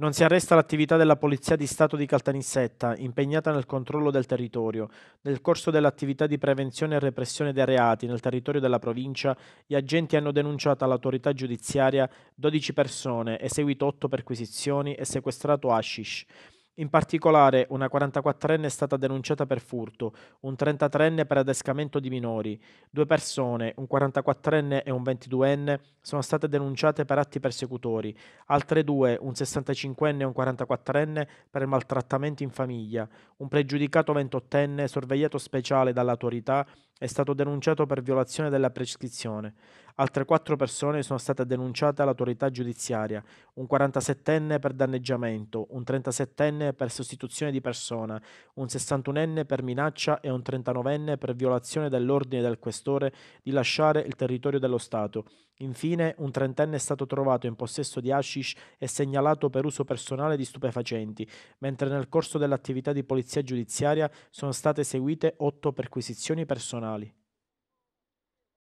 Non si arresta l'attività della Polizia di Stato di Caltanissetta, impegnata nel controllo del territorio. Nel corso dell'attività di prevenzione e repressione dei reati nel territorio della provincia, gli agenti hanno denunciato all'autorità giudiziaria 12 persone, eseguito 8 perquisizioni e sequestrato hashish. In particolare, una 44enne è stata denunciata per furto, un 33enne per adescamento di minori, due persone, un 44enne e un 22enne, sono state denunciate per atti persecutori, altre due, un 65enne e un 44enne, per maltrattamenti in famiglia, un pregiudicato 28enne sorvegliato speciale dall'autorità è stato denunciato per violazione della prescrizione. Altre quattro persone sono state denunciate all'autorità giudiziaria, un 47enne per danneggiamento, un 37enne per sostituzione di persona, un 61enne per minaccia e un 39enne per violazione dell'ordine del questore di lasciare il territorio dello Stato. Infine, un trentenne è stato trovato in possesso di hashish e segnalato per uso personale di stupefacenti, mentre nel corso dell'attività di polizia giudiziaria sono state eseguite otto perquisizioni personali nazionali.